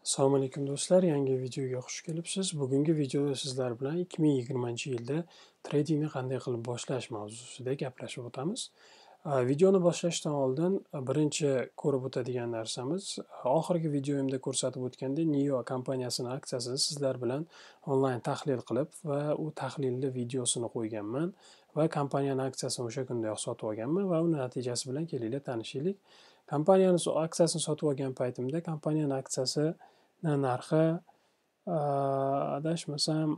Assalomu alaykum do'stlar, yangi videoga xush kelibsiz. Bugungi videoda sizlar bilan 2020-yilda tradingni qanday qilib boshlash mavzusida gaplashib o'tamiz. Videoni boshlashdan oldin birinchi ko'rib o'tadigan narsamiz, oxirgi videomda ko'rsatib o'tgandek, NIO kompaniyasining aksiyasini sizlar bilan onlayn tahlil qilib va u tahlilli videosini qo'yganman va kompaniyaning aksiyasini o'sha kundayoq sotib olganman va uni natijasi bilan kelinglar tanishaylik. kompaniyani aksiyasini sotib olgan paytimda kompaniyani aksiyasini narxi adashmasam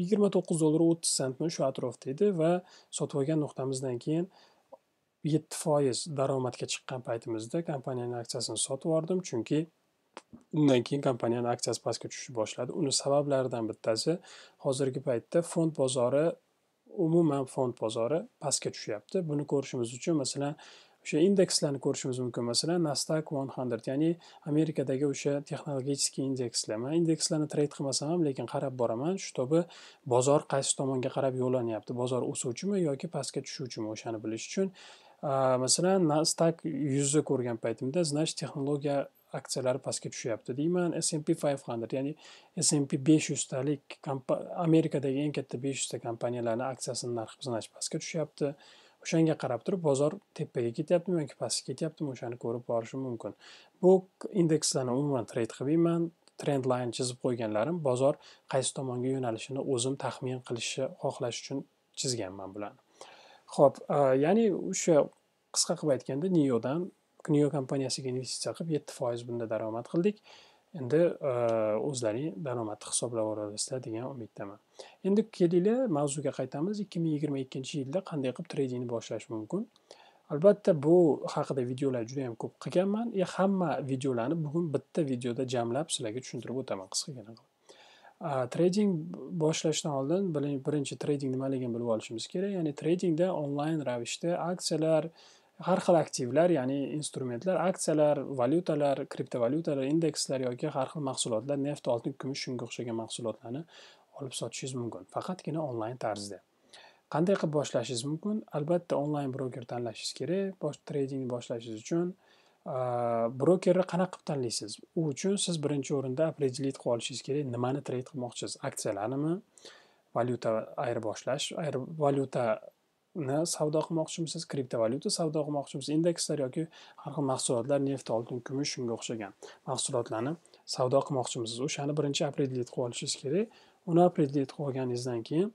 yigirma to'qqiz dollar o'ttiz sentmi shu atrofda edi va sotib olgan nuqtamizdan keyin yetti foiz daromadga chiqqan paytimizda kompaniyani aksiyasini sotib yubordim chunki undan keyin kompaniyani aksiyasi pastga tushishni boshladi uni sabablaridan bittasi hozirgi paytda fond bozori umuman fond bozori pastga tushyapti buni ko'rishimiz uchun masalan o'sha indekslarni ko'rishimiz mumkin masalan nasdaq one hundred ya'ni amerikadagi o'sha texnologический indekslar man indekslarni treyd qilmasam ham lekin qarab boraman shu tobi bozor qaysi tomonga qarab yo'llanyapti bozor o'suvchimi yoki pastga tushuvchimi o'shani bilish uchun masalan nasdaq yuzni ko'rgan paytimda значит texnologiya aksiyalari pastga tushyapti deyman smp 500 ya'ni smp 500 talik amerikadagi eng katta 500 ta kompaniyalarning aksiyasini narxi значит pastga tushyapti o'shanga qarab turib bozor tepaga ketyaptimi yoki pastga ketyaptimi o'shani ko'rib borishim mumkin bu indekslarni umuman treyd qilmayman trend line chizib qo'yganlarim bozor qaysi tomonga yo'nalishini o'zim taxmin qilishni xohlash uchun chizganman bularni ho'p ya'ni o'sha qisqa qilib aytganda niodan nio kompaniyasiga investitsiya qilib yetti foiz bunda daromad qildik endi o'zlaring daromadni hisoblab olasizlar degan umiddaman endi kelinglar mavzuga qaytamiz ikki ming yigirma ikkinchi yilda qanday qilib tradingni boshlash mumkin albatta bu haqida videolar juda yam ko'p qilganman e, hamma videolarni bugun bitta videoda jamlab sizlarga tushuntirib o'taman qisqagina qilib treyding boshlashdan oldin birinchi treyding nimaligini bilib olishimiz kerak ya'ni treydingda onlayn ravishda aksiyalar har xil aktivlar ya'ni instrumentlar aksiyalar valyutalar kriptovalyutalar indekslar yoki har xil mahsulotlar neft oltin kumush shunga o'xshagan mahsulotlarni olib sotishingiz mumkin faqatgina onlayn tarzda qanday qilib boshlashingiz mumkin albatta onlayn broker tanlashingiz kerak bosh tradingni boshlashingiz uchun brokerni qanaqa qilib tanlaysiz u uchun siz birinchi o'rinda определить qilib olishingiz kerak nimani trade qilmoqchisiz aksiyalarnimi valyuta ayirboshlash valyuta ni savdo qilmoqchimisiz kriptovalyuta savdo qilmoqchimisiz indekslar yoki har xil mahsulotlar neft oltin kumush shunga o'xshagan mahsulotlarni savdo qilmoqchimisiz o'shani birinchi определить qilib olishingiz kerak uni определить qilib olganingizdan keyin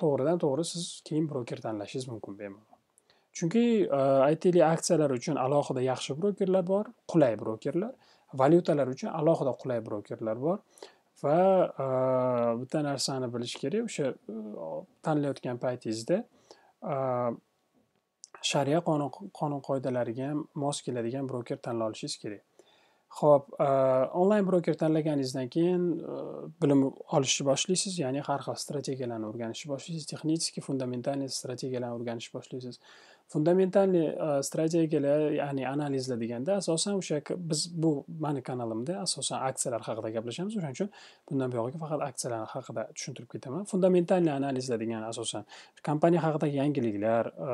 to'g'ridan to'g'ri siz keyin broker tanlashingiz mumkin bemalol chunki aytaylik aksiyalar uchun alohida yaxshi brokerlar bor qulay brokerlar valyutalar uchun alohida qulay brokerlar bor va e, bitta narsani bilish kerak o'sha e, tanlayotgan paytingizda e, shariat qonun qonun qoidalariga ham mos keladigan broker tanlab olishingiz kerak ho'p onlayn broker tanlaganingizdan keyin bilim olishni boshlaysiz ya'ni har xil strategiyalarni o'rganishni boshlaysiz texnicheskiy fundamentalniy strategiyalarni o'rganishni boshlaysiz fundamentalniy e, strategiyalar ya'ni analizlar deganda asosan o'sha biz bu mani kanalimda asosan aksiyalar haqida gaplashamiz o'shaning uchun bundan buyog'iga faqat aksiyalar haqida tushuntirib ketaman fundamentalniy analizlar degani asosan kompaniya haqidagi yangiliklar e,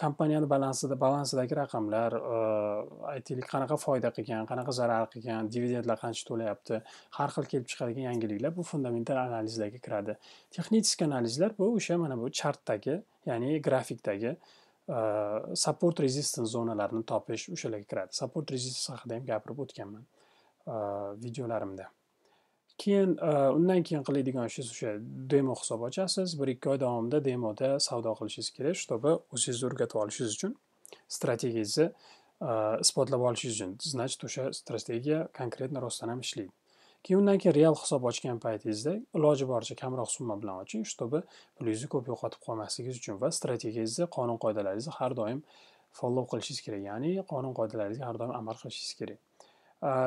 kompaniyani balansida balansidagi raqamlar aytaylik uh, qanaqa foyda qilgan qanaqa zarar qilgan dividendlar qancha to'layapti har xil kelib chiqadigan yangiliklar bu fundamental analizlarga kiradi texnический analizlar bu o'sha mana bu chartdagi ya'ni grafikdagi uh, support resistance zonalarini topish o'shalarga kiradi support resistance haqida ham gapirib o'tganman uh, videolarimda keyin e, undan keyin qiladigan ishingiz o'sha demo hisob ochasiz bir ikki oy davomida demoda savdo qilishingiz kerak чтобы o'zingizni o'rgatib olishingiz uchun strategiyangizni e, isbotlab olishingiz uchun значит o'sha strategiya konkretно rostdan ham ishlaydi keyin undan keyin real hisob ochgan paytingizda iloji boricha kamroq summa bilan oching чтобы pulingizni ko'p yo'qotib qolmasligingiz uchun va strategiyangizni qonun qoidalaringizni har doim follow qilishingiz kerak ya'ni qonun qoidalaringizga har doim amal qilishingiz kerak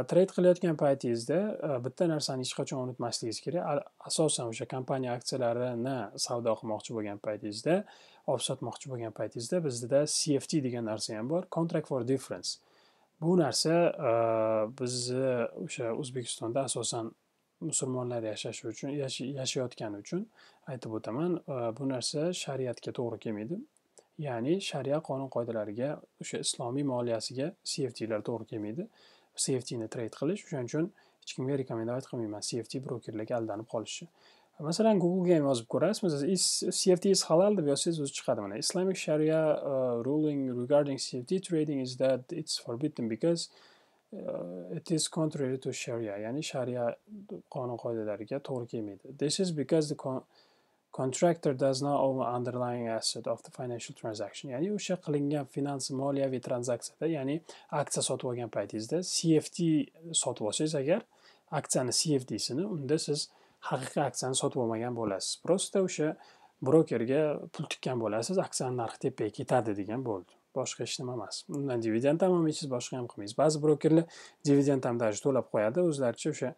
treyd э, qilayotgan paytingizda э, bitta narsani hech qachon unutmasligingiz kerak asosan o'sha kompaniya aksiyalarini savdo qilmoqchi bo'lgan paytingizda olib sotmoqchi bo'lgan paytingizda bizda cft degan narsa ham bor contract for difference bu narsa e, bizni o'sha o'zbekistonda asosan musulmonlar yashashi uchun yashayotgani uchun aytib o'taman e, bu narsa shariatga to'g'ri kelmaydi ya'ni shariat qonun qoidalariga o'sha islomiy moliyasiga cftlar to'g'ri kelmaydi CFTni trade qilish o'shaning uchun hech kimga rekomendatsiya qilmayman CFT brokerlarga aldanib qolishni masalan googlega ham yozib ko'rasizmi siz CFT is halal deb yozsangiz o'zi chiqadi mana Islamic Sharia uh, ruling regarding CFT trading is that it's forbidden because uh, it is contrary to Sharia ya'ni Sharia qonun qoidalariga to'g'ri kelmaydi this is because the contractor does not own underlying asset of the financial transaction ya'ni o'sha qilingan finans moliyaviy tranzaksiyada ya'ni aksiya sotib olgan paytingizda cft sotib olsangiz agar aksiyani cfdsini unda siz haqiqiy aksiyani sotib olmagan bo'lasiz просто o'sha brokerga pul tikkan bo'lasiz aksiyani narxi tepaga ketadi degan bo'ldi boshqa hech nima emas undan dividend ham olmaysiz boshqa ham qilmaysiz ba'zi brokerlar dividend ham даже to'lab qo'yadi o'zlaricha o'sha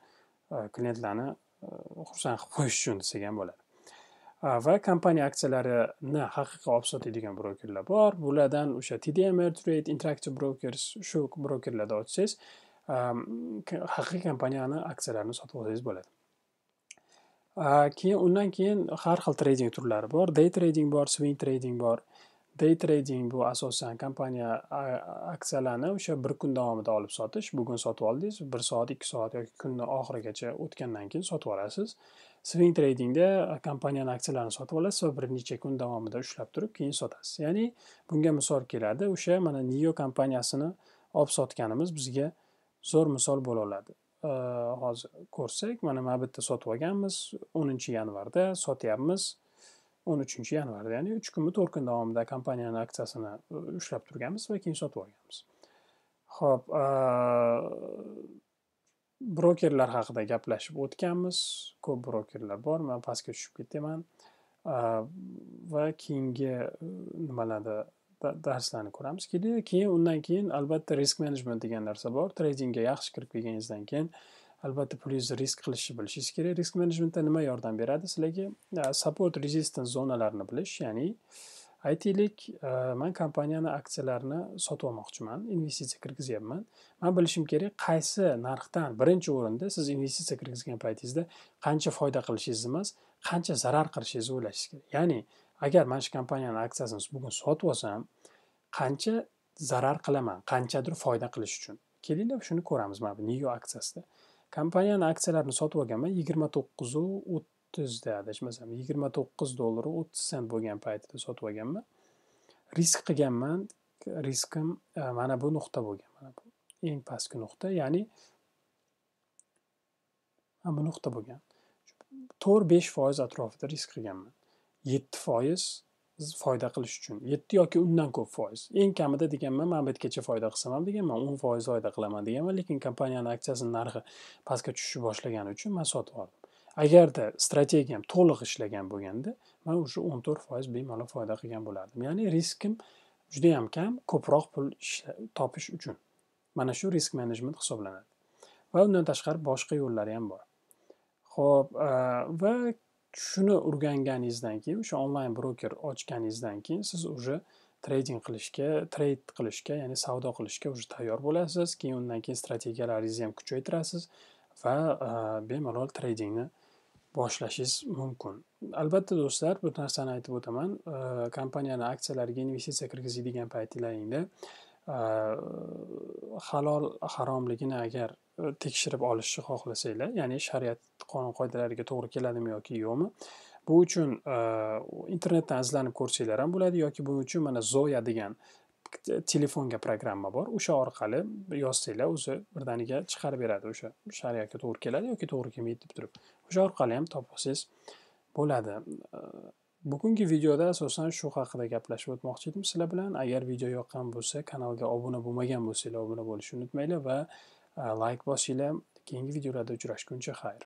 e, klientlarni e, xursand qilib qo'yish uchun desak ham bo'ladi va kompaniya aksiyalarini haqiqiy olib sotadigan brokerlar bor bulardan o'sha tdm trade interactive brokers shu brokerlarda ochsangiz haqiqiy kompaniyani aksiyalarini sotib olsangiz bo'ladi keyin undan keyin har xil trading turlari bor day trading bor swing trading bor day trading bu asosan kompaniya aksiyalarni o'sha bir kun davomida olib sotish bugun sotib oldingiz bir soat ikki soat yoki kunni oxirigacha o'tgandan keyin sotib olasiz Swing tradingda e, kompaniyani aksiyalarini sotib olasiz va bir necha kun davomida ushlab turib, keyin sotasiz. Ya'ni bunga misol keladi. O'sha mana NIO kompaniyasini olib sotganimiz bizga zo'r misol bo'la oladi. E, hozir ko'rsak, mana mana yerda sotib olganmiz 10-yanvarda, sotyapmiz 13 yanvarda, ya'ni 3 kunmi 4 kun davomida kompaniyaning aksiyasini e, ushlab turganmiz va keyin sotib olganmiz. Xo'p, brokerlar haqida gaplashib o'tganmiz ko'p brokerlar bor man pastga tushib ketaman va keyingi e, nimalarda darslarni ko'ramiz keyin undan keyin albatta risk menejment degan narsa bor tradingga yaxshi kirib kelganingizdan keyin albatta pulingizni risk qilishni bilishingiz kerak risk menejmentda nima yordam beradi sizlarga e, support resistance zonalarini bilish ya'ni uh, aytaylik e, man kompaniyani aksiyalarini sotib olmoqchiman investitsiya kirgizyapman man bilishim kerak qaysi narxdan birinchi o'rinda siz investitsiya kirgizgan paytingizda qancha foyda qilishingiz emas qancha zarar qilishingizni o'ylashingiz kerak ya'ni agar mana shu kompaniyani aksiyasini bugun sotib olsam qancha zarar qilaman qanchadir foyda qilish uchun kelinglar shuni ko'ramiz mana bu nio aksiyasida kompaniyani aksiyalarini sotib olganman yigirma to'qqizu o'ttizda adashmasam yigirma to'qqiz dollar o'ttiz sent bo'lgan paytida sotib olganman risk qilganman riskim e, mana bu nuqta bo'lgan mana bu eng pastki nuqta ya'ni mana bu nuqta bo'lgan to'rt besh foiz atrofida risk qilganman yetti foiz foyda qilish uchun yetti yoki undan ko'p foiz eng kamida deganman mana bu yergacha foyda qilsam ham deganman o'n foiz foyda qilaman deganman lekin kompaniyani aksiyasini narxi pastga tushishni boshlagani uchun man sotib oldim agarda strategiyam to'liq ishlagan bo'lganda man o'sha o'n to'rt foiz bemalol foyda qilgan bo'lardim ya'ni riskim judayam kam ko'proq pul topish uchun mana shu risk menejment hisoblanadi va undan tashqari boshqa yo'llari ham bor ho'p va shuni o'rganganingizdan keyin o'sha onlayn broker ochganingizdan keyin siz уже trading qilishga trade qilishga ya'ni savdo qilishga уже tayyor bo'lasiz keyin undan keyin strategiyalaringizni ham kuchaytirasiz va e, bemalol tradingni boshlashingiz mumkin albatta do'stlar bu narsani aytib o'taman e, kompaniyani aksiyalariga investitsiya kirgizadigan paytinglaringda Э, halol haromligini agar tekshirib olishni xohlasanglar ya'ni shariat qonun qoidalariga to'g'ri keladimi yoki yo'qmi bu uchun e, internetdan izlanib ko'rsanglar ham bo'ladi yoki bu uchun mana zoya degan telefonga programma bor o'sha orqali yozsanglar o'zi birdaniga chiqarib beradi o'sha shariatga to'g'ri keladi yoki to'g'ri kelmaydi deb turib o'sha orqali ham topib olsangiz bo'ladi e, bugungi videoda asosan shu haqida gaplashib o'tmoqchi edim sizlar bilan agar video yoqqan bo'lsa kanalga obuna bo'lmagan bo'lsangiz, obuna bo'lishni unutmanglar va like bosinglar keyingi videolarda uchrashguncha xayr